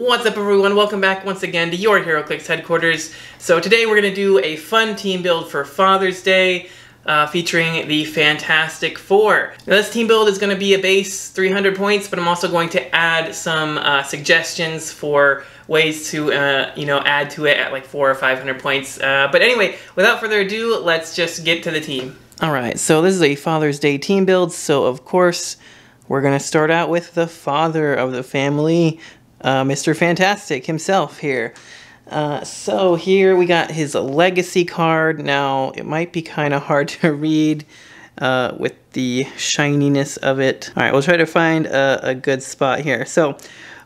What's up everyone? Welcome back once again to your HeroClix headquarters. So today we're going to do a fun team build for Father's Day uh, featuring the Fantastic Four. Now this team build is going to be a base 300 points, but I'm also going to add some uh, suggestions for ways to, uh, you know, add to it at like four or 500 points. Uh, but anyway, without further ado, let's just get to the team. All right, so this is a Father's Day team build, so of course we're going to start out with the father of the family, uh, Mr. Fantastic himself here. Uh, so here we got his legacy card. Now it might be kind of hard to read uh, with the shininess of it. All right, we'll try to find a, a good spot here. So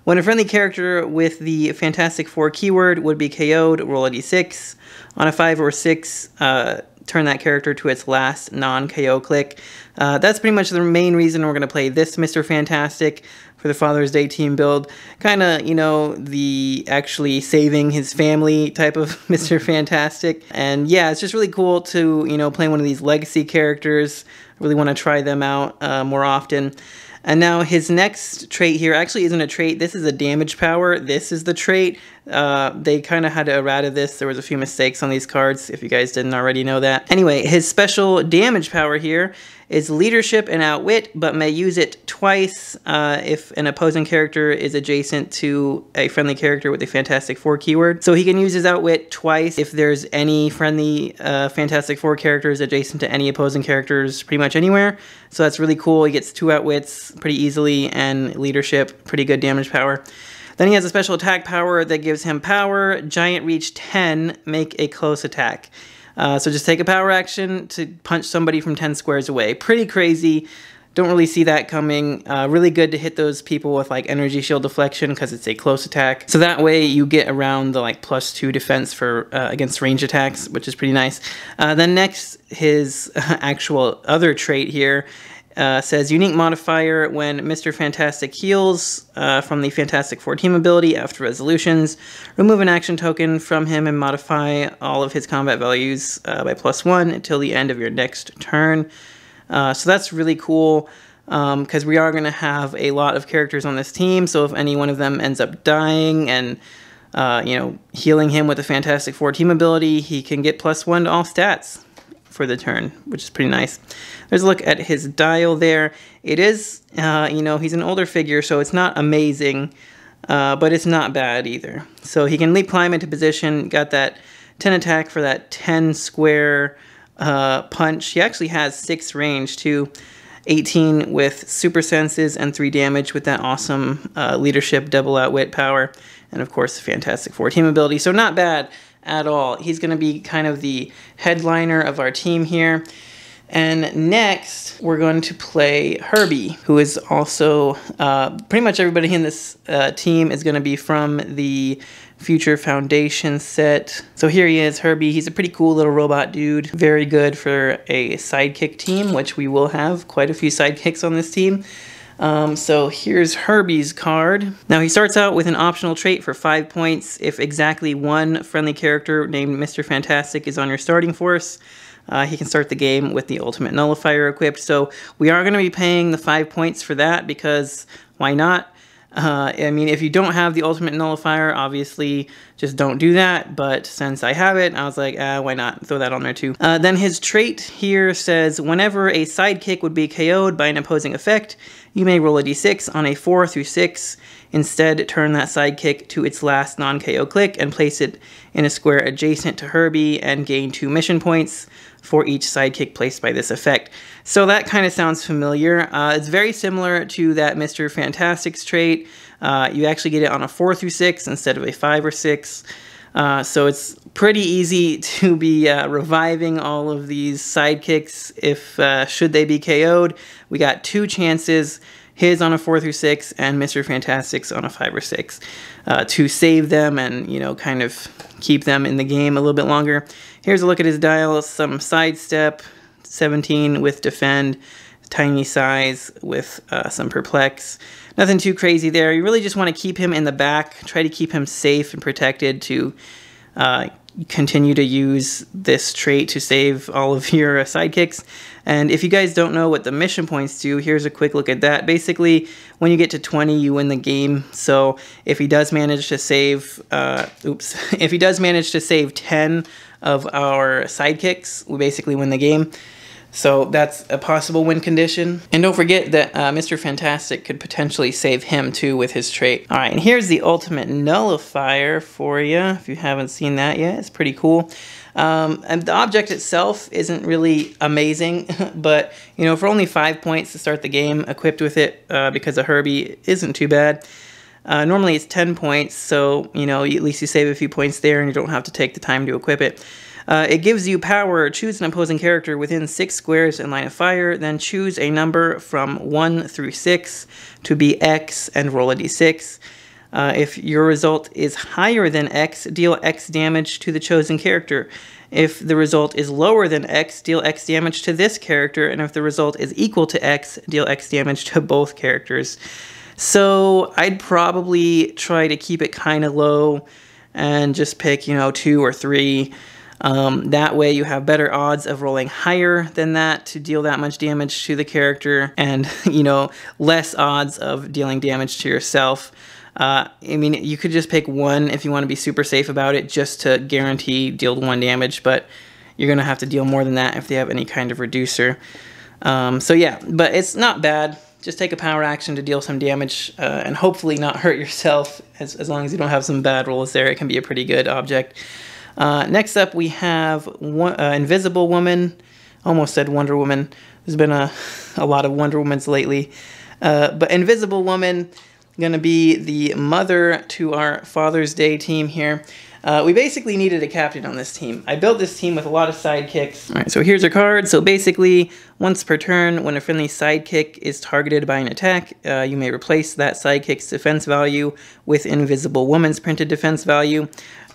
when a friendly character with the Fantastic Four keyword would be KO'd, roll a d6. On a 5 or 6, uh, turn that character to its last non-KO click. Uh, that's pretty much the main reason we're going to play this Mr. Fantastic for the Father's Day team build. Kind of, you know, the actually saving his family type of Mr. Fantastic. And yeah, it's just really cool to, you know, play one of these legacy characters. I really want to try them out uh, more often. And now his next trait here actually isn't a trait. This is a damage power. This is the trait. Uh, they kind of had to errata this. There was a few mistakes on these cards, if you guys didn't already know that. Anyway, his special damage power here is leadership and outwit, but may use it twice uh, if an opposing character is adjacent to a friendly character with a Fantastic Four keyword. So he can use his outwit twice if there's any friendly uh, Fantastic Four characters adjacent to any opposing characters pretty much anywhere. So that's really cool. He gets two outwits pretty easily and leadership, pretty good damage power. Then he has a special attack power that gives him power, giant reach 10, make a close attack. Uh, so just take a power action to punch somebody from 10 squares away. Pretty crazy. Don't really see that coming. Uh, really good to hit those people with like energy shield deflection because it's a close attack. So that way you get around the like plus two defense for uh, against range attacks, which is pretty nice. Uh, then next, his actual other trait here uh, says unique modifier when Mr. Fantastic heals uh, from the Fantastic Four team ability after resolutions. Remove an action token from him and modify all of his combat values uh, by plus one until the end of your next turn. Uh, so that's really cool because um, we are going to have a lot of characters on this team. So if any one of them ends up dying and uh, you know healing him with the Fantastic Four team ability, he can get plus one to all stats for the turn, which is pretty nice. There's a look at his dial there. It is, uh, you know, he's an older figure, so it's not amazing, uh, but it's not bad either. So he can leap climb into position, got that 10 attack for that 10 square uh, punch. He actually has 6 range too. 18 with super senses and 3 damage with that awesome uh, leadership, double outwit power, and of course, fantastic 4 team ability. So, not bad at all. He's going to be kind of the headliner of our team here. And next, we're going to play Herbie, who is also uh, pretty much everybody in this uh, team is going to be from the Future Foundation set. So here he is, Herbie. He's a pretty cool little robot dude. Very good for a sidekick team, which we will have quite a few sidekicks on this team. Um, so here's Herbie's card. Now he starts out with an optional trait for five points if exactly one friendly character named Mr. Fantastic is on your starting force. Uh, he can start the game with the ultimate nullifier equipped. So we are going to be paying the five points for that because why not? Uh, I mean, if you don't have the ultimate nullifier, obviously just don't do that. But since I have it, I was like, ah, why not throw that on there too? Uh, then his trait here says whenever a sidekick would be KO'd by an opposing effect, you may roll a d6 on a 4 through 6. Instead, turn that sidekick to its last non KO click and place it in a square adjacent to Herbie and gain 2 mission points for each sidekick placed by this effect. So that kind of sounds familiar. Uh, it's very similar to that Mr. Fantastic's trait. Uh, you actually get it on a 4 through 6 instead of a 5 or 6. Uh, so it's pretty easy to be uh, reviving all of these sidekicks if uh, should they be KO'd. We got two chances, his on a four through six and Mr. Fantastic's on a five or six uh, to save them and, you know, kind of keep them in the game a little bit longer. Here's a look at his dial, some sidestep, 17 with defend, tiny size with uh, some perplex nothing too crazy there. You really just want to keep him in the back, try to keep him safe and protected to uh, continue to use this trait to save all of your uh, sidekicks. And if you guys don't know what the mission points do, here's a quick look at that. Basically, when you get to 20, you win the game. So if he does manage to save, uh, oops, if he does manage to save 10 of our sidekicks, we basically win the game. So that's a possible win condition. And don't forget that uh, Mr. Fantastic could potentially save him too with his trait. All right, and here's the ultimate nullifier for you. If you haven't seen that yet, it's pretty cool. Um, and the object itself isn't really amazing, but you know, for only five points to start the game equipped with it uh, because a Herbie isn't too bad. Uh, normally it's 10 points, so you know, at least you save a few points there and you don't have to take the time to equip it. Uh, it gives you power. Choose an opposing character within six squares in line of fire, then choose a number from 1 through 6 to be X and roll a d6. Uh, if your result is higher than X, deal X damage to the chosen character. If the result is lower than X, deal X damage to this character, and if the result is equal to X, deal X damage to both characters. So I'd probably try to keep it kind of low and just pick, you know, two or three. Um, that way you have better odds of rolling higher than that to deal that much damage to the character and, you know, less odds of dealing damage to yourself. Uh, I mean, you could just pick one if you want to be super safe about it just to guarantee deal one damage, but you're going to have to deal more than that if they have any kind of reducer. Um, so yeah, but it's not bad. Just take a power action to deal some damage uh, and hopefully not hurt yourself. As, as long as you don't have some bad rolls there, it can be a pretty good object. Uh, next up, we have one, uh, Invisible Woman. Almost said Wonder Woman. There's been a, a lot of Wonder Womans lately. Uh, but Invisible Woman, going to be the mother to our Father's Day team here. Uh, we basically needed a captain on this team. I built this team with a lot of sidekicks. All right, so here's her card. So basically, once per turn, when a friendly sidekick is targeted by an attack, uh, you may replace that sidekick's defense value with Invisible Woman's printed defense value.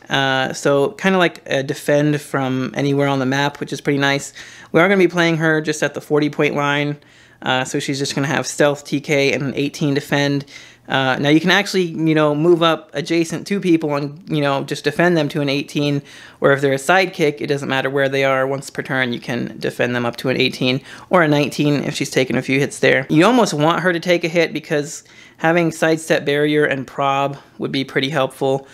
Uh, so kind of like a uh, defend from anywhere on the map, which is pretty nice. We are going to be playing her just at the 40 point line. Uh, so she's just going to have stealth, TK, and an 18 defend. Uh, now you can actually, you know, move up adjacent to people and, you know, just defend them to an 18. Or if they're a sidekick, it doesn't matter where they are. Once per turn, you can defend them up to an 18 or a 19 if she's taken a few hits there. You almost want her to take a hit because having sidestep barrier and prob would be pretty helpful.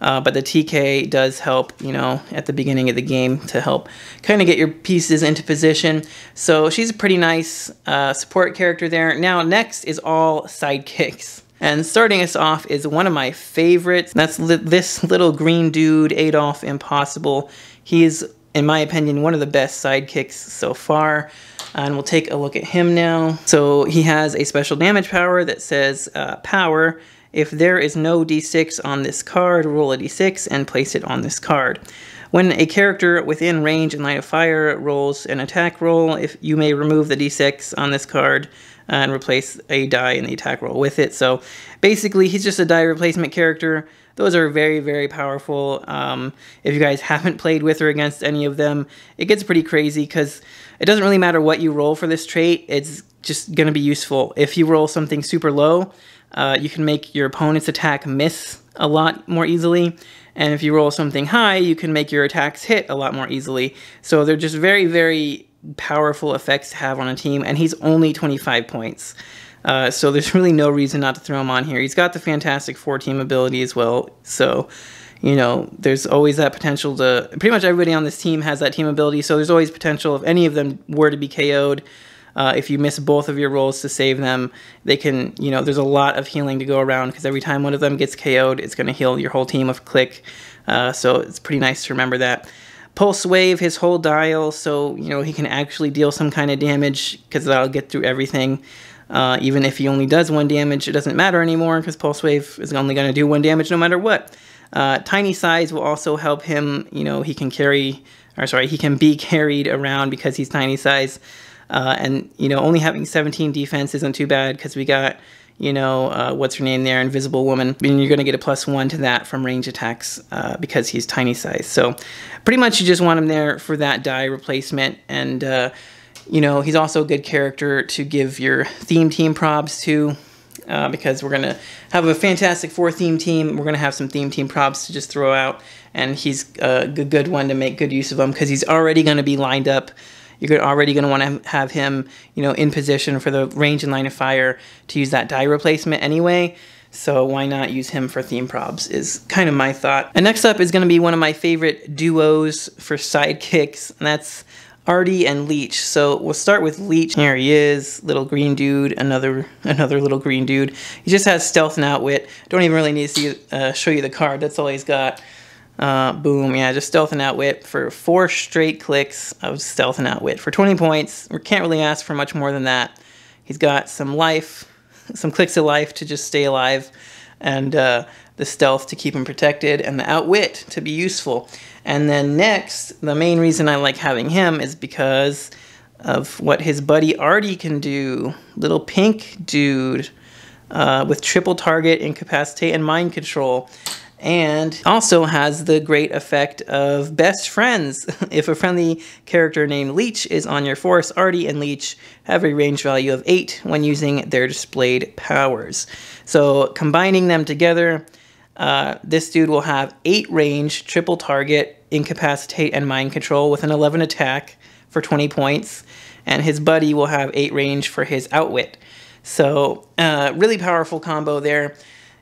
Uh, but the TK does help, you know, at the beginning of the game to help kind of get your pieces into position. So she's a pretty nice uh, support character there. Now, next is all sidekicks. And starting us off is one of my favorites. That's li this little green dude, Adolf Impossible. He is, in my opinion, one of the best sidekicks so far. Uh, and we'll take a look at him now. So he has a special damage power that says uh, power if there is no d6 on this card, roll a d6 and place it on this card. When a character within range and line of fire rolls an attack roll, if you may remove the d6 on this card and replace a die in the attack roll with it. So basically, he's just a die replacement character. Those are very, very powerful. Um, if you guys haven't played with or against any of them, it gets pretty crazy because it doesn't really matter what you roll for this trait. It's just going to be useful. If you roll something super low, uh, you can make your opponent's attack miss a lot more easily, and if you roll something high, you can make your attacks hit a lot more easily. So they're just very, very powerful effects to have on a team, and he's only 25 points. Uh, so there's really no reason not to throw him on here. He's got the Fantastic Four team ability as well, so you know there's always that potential to. Pretty much everybody on this team has that team ability, so there's always potential if any of them were to be KO'd uh, if you miss both of your rolls to save them, they can, you know, there's a lot of healing to go around because every time one of them gets KO'd, it's going to heal your whole team of click. Uh, so it's pretty nice to remember that. Pulse Wave, his whole dial, so, you know, he can actually deal some kind of damage because that'll get through everything. Uh, even if he only does one damage, it doesn't matter anymore because Pulse Wave is only going to do one damage no matter what. Uh, tiny size will also help him. You know, he can carry, or sorry, he can be carried around because he's tiny size. Uh, and, you know, only having 17 defense isn't too bad because we got, you know, uh, what's her name there, Invisible Woman. And you're going to get a plus one to that from range attacks uh, because he's tiny size. So pretty much you just want him there for that die replacement. And, uh, you know, he's also a good character to give your theme team props to. Uh, because we're going to have a Fantastic Four theme team. We're going to have some theme team props to just throw out, and he's a good, good one to make good use of them because he's already going to be lined up you're already going to want to have him, you know, in position for the range and line of fire to use that die replacement anyway. So why not use him for theme props is kind of my thought. And next up is going to be one of my favorite duos for sidekicks, and that's Artie and Leech. So we'll start with Leech. Here he is, little green dude, another another little green dude. He just has stealth and outwit. Don't even really need to see, uh, show you the card. That's all he's got. Uh, boom, yeah, just stealth and outwit for four straight clicks of stealth and outwit. For 20 points, we can't really ask for much more than that. He's got some life, some clicks of life to just stay alive, and uh, the stealth to keep him protected, and the outwit to be useful. And then next, the main reason I like having him is because of what his buddy Artie can do. Little pink dude uh, with triple target, incapacitate, and mind control and also has the great effect of best friends. if a friendly character named Leech is on your force, Artie and Leech have a range value of 8 when using their displayed powers. So combining them together, uh, this dude will have 8 range, triple target, incapacitate, and mind control with an 11 attack for 20 points, and his buddy will have 8 range for his outwit. So uh, really powerful combo there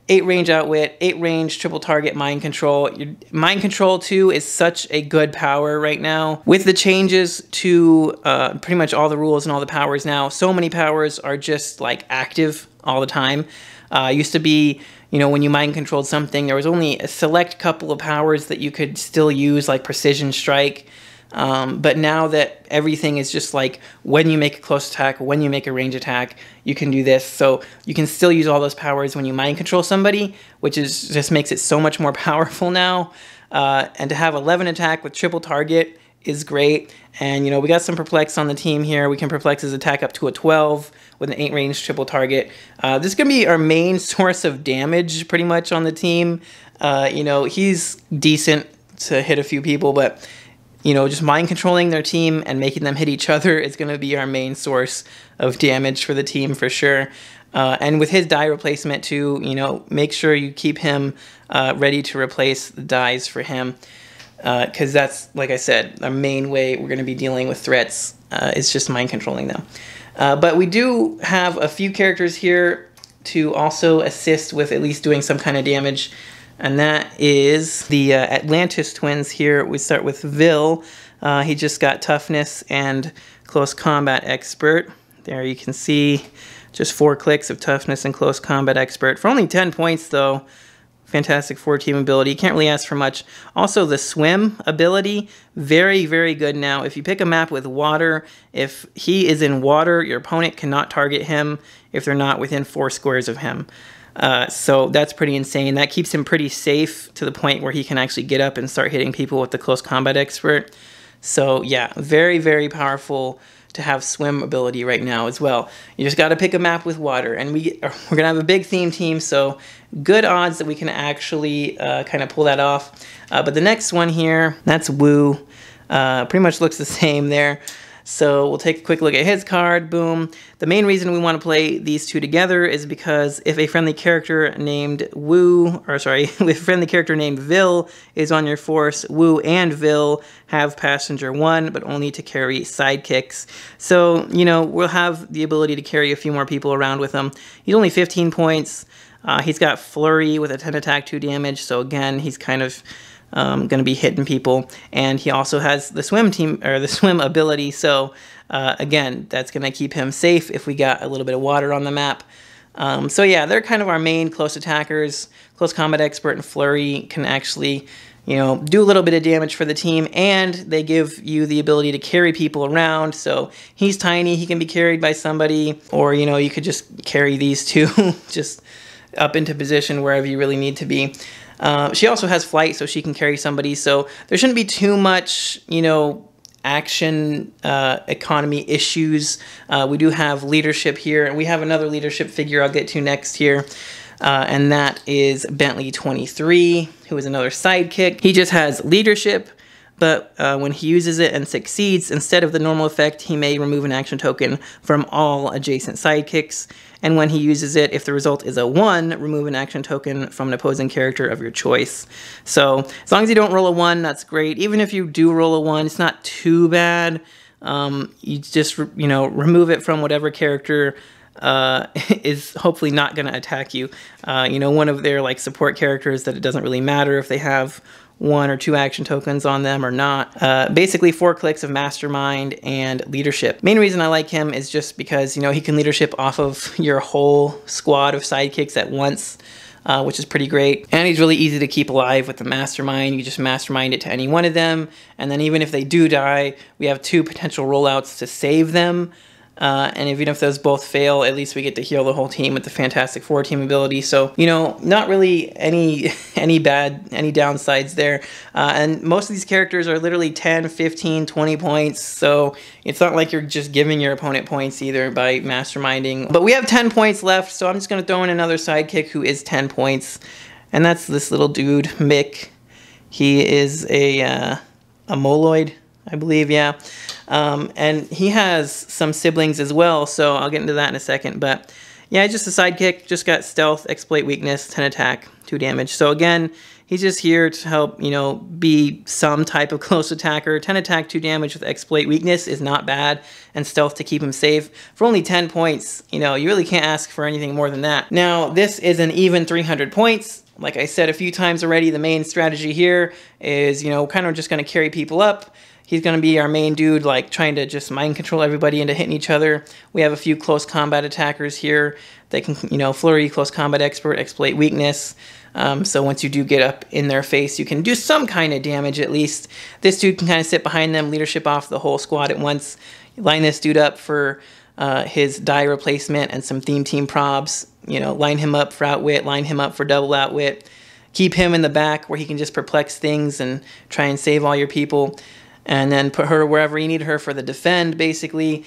eight range outwit, eight range triple target mind control. Your mind control two is such a good power right now. With the changes to uh, pretty much all the rules and all the powers now, so many powers are just like active all the time. Uh, used to be, you know, when you mind controlled something, there was only a select couple of powers that you could still use, like precision strike. Um, but now that everything is just like when you make a close attack, when you make a range attack, you can do this. So you can still use all those powers when you mind control somebody, which is just makes it so much more powerful now. Uh, and to have 11 attack with triple target is great. And you know we got some perplex on the team here. We can perplex his attack up to a 12 with an 8 range triple target. Uh, this is going to be our main source of damage pretty much on the team. Uh, you know, he's decent to hit a few people, but you know, just mind controlling their team and making them hit each other is going to be our main source of damage for the team for sure. Uh, and with his die replacement too, you know, make sure you keep him uh, ready to replace the dies for him because uh, that's, like I said, our main way we're going to be dealing with threats uh, is just mind controlling them. Uh, but we do have a few characters here to also assist with at least doing some kind of damage and that is the uh, Atlantis twins here. We start with Vil. Uh, he just got toughness and close combat expert. There you can see just four clicks of toughness and close combat expert. For only 10 points though, fantastic four team ability. You can't really ask for much. Also the swim ability, very, very good now. If you pick a map with water, if he is in water, your opponent cannot target him if they're not within four squares of him. Uh, so that's pretty insane. That keeps him pretty safe to the point where he can actually get up and start hitting people with the close combat expert. So yeah, very, very powerful to have swim ability right now as well. You just got to pick a map with water, and we we're gonna have a big theme team, so good odds that we can actually uh, kind of pull that off. Uh, but the next one here, that's Woo. Uh, pretty much looks the same there. So we'll take a quick look at his card, boom. The main reason we want to play these two together is because if a friendly character named Wu, or sorry, if a friendly character named Vil is on your force, Wu and Vil have passenger one, but only to carry sidekicks. So, you know, we'll have the ability to carry a few more people around with him. He's only 15 points. Uh, he's got Flurry with a 10 attack, 2 damage, so again, he's kind of um, going to be hitting people. And he also has the swim team or the swim ability. So uh, again, that's going to keep him safe if we got a little bit of water on the map. Um, so yeah, they're kind of our main close attackers. Close combat expert and flurry can actually, you know, do a little bit of damage for the team, and they give you the ability to carry people around. So he's tiny; he can be carried by somebody, or you know, you could just carry these two just up into position wherever you really need to be. Uh, she also has flight, so she can carry somebody. So there shouldn't be too much, you know, action uh, economy issues. Uh, we do have leadership here, and we have another leadership figure I'll get to next here. Uh, and that is Bentley 23, who is another sidekick. He just has leadership, but uh, when he uses it and succeeds, instead of the normal effect, he may remove an action token from all adjacent sidekicks. And when he uses it, if the result is a 1, remove an action token from an opposing character of your choice. So as long as you don't roll a 1, that's great. Even if you do roll a 1, it's not too bad. Um, you just, you know, remove it from whatever character uh, is hopefully not going to attack you. Uh, you know, one of their, like, support characters that it doesn't really matter if they have one or two action tokens on them or not. Uh, basically four clicks of mastermind and leadership. Main reason I like him is just because, you know, he can leadership off of your whole squad of sidekicks at once. Uh, which is pretty great. And he's really easy to keep alive with the mastermind. You just mastermind it to any one of them. And then even if they do die, we have two potential rollouts to save them. Uh, and even if those both fail, at least we get to heal the whole team with the Fantastic Four team ability. So you know, not really any any bad any downsides there. Uh, and most of these characters are literally 10, 15, 20 points. So it's not like you're just giving your opponent points either by masterminding. But we have 10 points left, so I'm just gonna throw in another sidekick who is 10 points, and that's this little dude Mick. He is a uh, a moloid. I believe, yeah. Um, and he has some siblings as well, so I'll get into that in a second. But yeah, just a sidekick, just got stealth, exploit weakness, 10 attack, 2 damage. So again, he's just here to help, you know, be some type of close attacker. 10 attack, 2 damage with exploit weakness is not bad, and stealth to keep him safe. For only 10 points, you know, you really can't ask for anything more than that. Now, this is an even 300 points. Like I said a few times already, the main strategy here is, you know, kind of just going to carry people up. He's going to be our main dude, like trying to just mind control everybody into hitting each other. We have a few close combat attackers here that can, you know, flurry, close combat expert, exploit weakness. Um, so once you do get up in their face, you can do some kind of damage at least. This dude can kind of sit behind them, leadership off the whole squad at once. Line this dude up for uh, his die replacement and some theme team probs. You know, line him up for outwit, line him up for double outwit. Keep him in the back where he can just perplex things and try and save all your people and then put her wherever you need her for the defend, basically.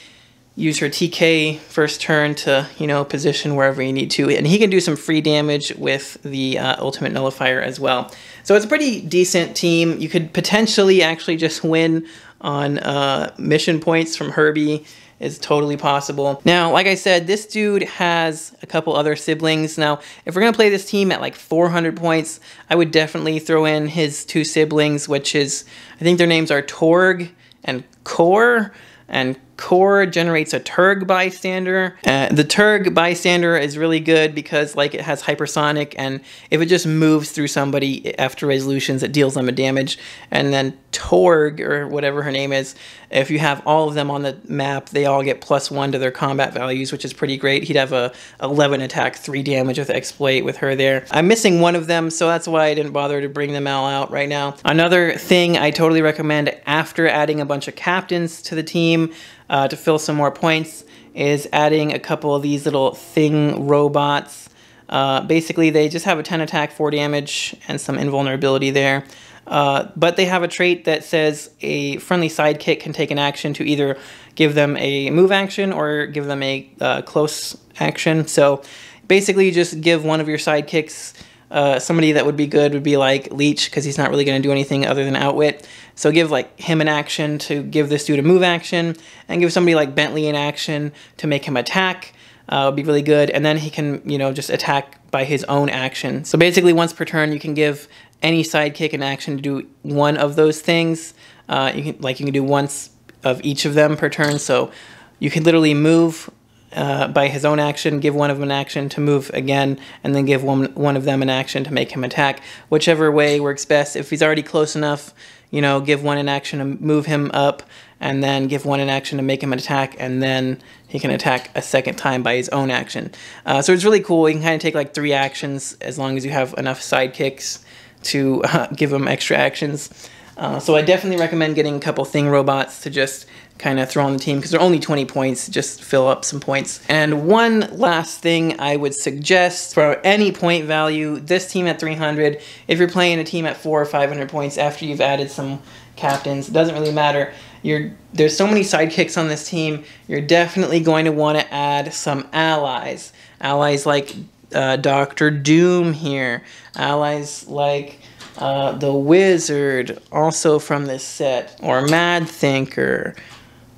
Use her TK first turn to, you know, position wherever you need to. And he can do some free damage with the uh, Ultimate Nullifier as well. So it's a pretty decent team. You could potentially actually just win on uh, mission points from Herbie is totally possible. Now, like I said, this dude has a couple other siblings. Now, if we're going to play this team at like 400 points, I would definitely throw in his two siblings, which is, I think their names are Torg and Kor, and core generates a Turg bystander. Uh, the Turg bystander is really good because like it has hypersonic and if it just moves through somebody after resolutions, it deals them a damage. And then Torg or whatever her name is, if you have all of them on the map, they all get plus one to their combat values, which is pretty great. He'd have a 11 attack, three damage with exploit with her there. I'm missing one of them, so that's why I didn't bother to bring them all out right now. Another thing I totally recommend after adding a bunch of captains to the team, uh, to fill some more points is adding a couple of these little thing robots. Uh, basically, they just have a 10 attack, 4 damage, and some invulnerability there. Uh, but they have a trait that says a friendly sidekick can take an action to either give them a move action or give them a uh, close action. So basically, just give one of your sidekicks uh, somebody that would be good would be like Leech because he's not really going to do anything other than outwit. So give like him an action to give this dude a move action, and give somebody like Bentley an action to make him attack. Uh, would be really good, and then he can you know just attack by his own action. So basically, once per turn, you can give any sidekick an action to do one of those things. Uh, you can like you can do once of each of them per turn. So you can literally move uh, by his own action, give one of them an action to move again, and then give one, one of them an action to make him attack. Whichever way works best. If he's already close enough, you know, give one an action to move him up, and then give one an action to make him an attack, and then he can attack a second time by his own action. Uh, so it's really cool. You can kind of take like three actions as long as you have enough sidekicks to uh, give him extra actions. Uh, so I definitely recommend getting a couple Thing robots to just kind of throw on the team because they're only 20 points, just fill up some points. And one last thing I would suggest for any point value, this team at 300, if you're playing a team at four or 500 points after you've added some captains, it doesn't really matter. You're, there's so many sidekicks on this team, you're definitely going to want to add some allies. Allies like uh, Doctor Doom here, allies like uh, the Wizard, also from this set, or Mad Thinker,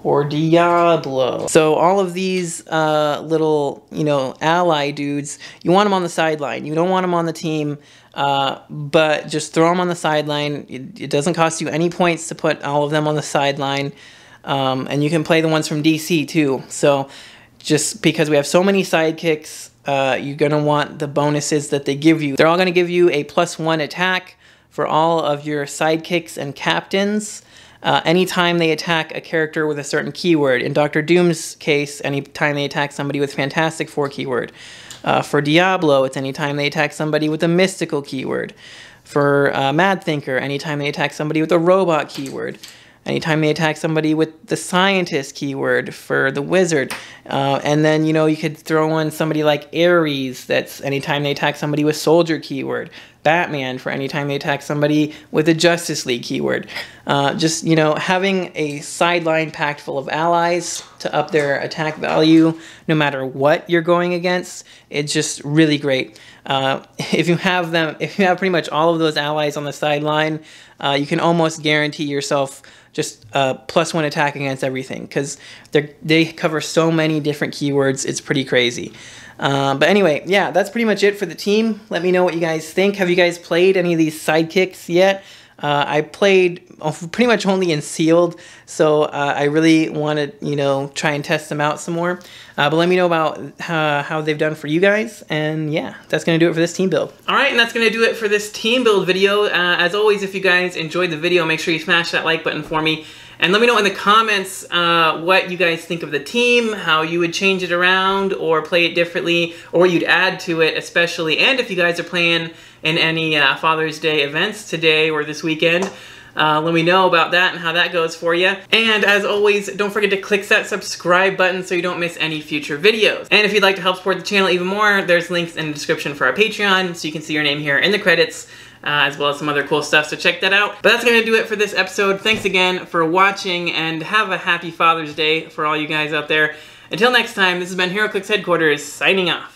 or Diablo. So all of these uh, little, you know, ally dudes, you want them on the sideline. You don't want them on the team, uh, but just throw them on the sideline. It, it, doesn't cost you any points to put all of them on the sideline. Um, and you can play the ones from DC too. So just because we have so many sidekicks, uh, you're going to want the bonuses that they give you. They're all going to give you a plus one attack for all of your sidekicks and captains. Uh, anytime they attack a character with a certain keyword, in Doctor Doom's case, anytime they attack somebody with Fantastic Four keyword. Uh, for Diablo, it's anytime they attack somebody with a mystical keyword. For uh, Mad Thinker, anytime they attack somebody with a robot keyword. Anytime they attack somebody with the scientist keyword for the wizard. Uh, and then, you know, you could throw in somebody like Ares, that's anytime they attack somebody with soldier keyword. Batman for any time they attack somebody with a Justice League keyword. Uh, just, you know, having a sideline packed full of allies to up their attack value no matter what you're going against, it's just really great. Uh, if you have them, if you have pretty much all of those allies on the sideline, uh, you can almost guarantee yourself just uh, one attack against everything because they cover so many different keywords. It's pretty crazy. Uh, but anyway, yeah, that's pretty much it for the team. Let me know what you guys think. Have you guys played any of these sidekicks yet? Uh, I played pretty much only in sealed, so uh, I really want to, you know, try and test them out some more. Uh, but let me know about uh, how they've done for you guys, and yeah, that's going to do it for this team build. All right, and that's going to do it for this team build video. Uh, as always, if you guys enjoyed the video, make sure you smash that like button for me. And let me know in the comments uh, what you guys think of the team, how you would change it around or play it differently, or you'd add to it especially, and if you guys are playing in any uh, Father's Day events today or this weekend. Uh, let me know about that and how that goes for you. And as always, don't forget to click that subscribe button so you don't miss any future videos. And if you'd like to help support the channel even more, there's links in the description for our Patreon, so you can see your name here in the credits uh, as well as some other cool stuff, so check that out. But that's gonna do it for this episode. Thanks again for watching, and have a happy Father's Day for all you guys out there. Until next time, this has been HeroClix Headquarters, signing off.